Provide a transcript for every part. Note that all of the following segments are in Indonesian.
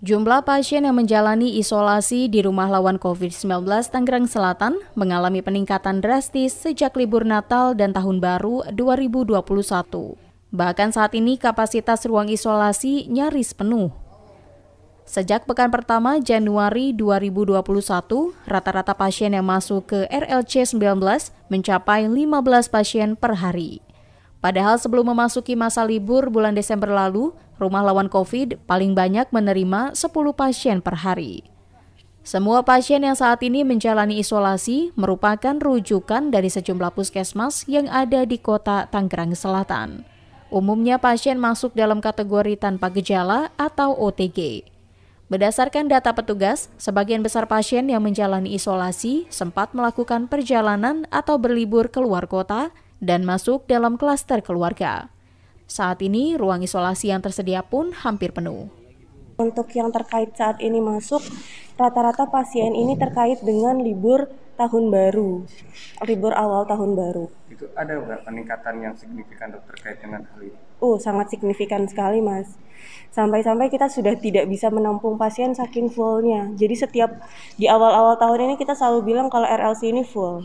Jumlah pasien yang menjalani isolasi di rumah lawan COVID-19 Tangerang Selatan mengalami peningkatan drastis sejak libur Natal dan Tahun Baru 2021. Bahkan saat ini kapasitas ruang isolasi nyaris penuh. Sejak pekan pertama Januari 2021, rata-rata pasien yang masuk ke RLC 19 mencapai 15 pasien per hari. Padahal sebelum memasuki masa libur bulan Desember lalu, rumah lawan COVID paling banyak menerima 10 pasien per hari. Semua pasien yang saat ini menjalani isolasi merupakan rujukan dari sejumlah puskesmas yang ada di kota Tangerang Selatan. Umumnya pasien masuk dalam kategori tanpa gejala atau OTG. Berdasarkan data petugas, sebagian besar pasien yang menjalani isolasi sempat melakukan perjalanan atau berlibur keluar kota dan masuk dalam klaster keluarga. Saat ini ruang isolasi yang tersedia pun hampir penuh. Untuk yang terkait saat ini masuk, rata-rata pasien ini terkait dengan libur tahun baru, libur awal tahun baru. Itu ada nggak peningkatan yang signifikan terkait dengan hal ini? Oh, sangat signifikan sekali mas. Sampai-sampai kita sudah tidak bisa menampung pasien saking fullnya. Jadi setiap di awal-awal tahun ini kita selalu bilang kalau RLC ini full.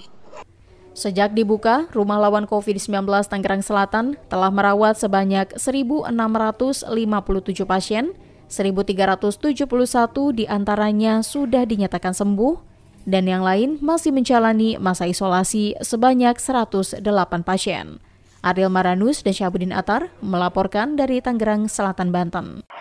Sejak dibuka, rumah lawan COVID-19 Tangerang Selatan telah merawat sebanyak 1.657 pasien, 1.371 diantaranya sudah dinyatakan sembuh, dan yang lain masih menjalani masa isolasi sebanyak 108 pasien. Ariel Maranus dan Syabudin Atar melaporkan dari Tangerang Selatan, Banten.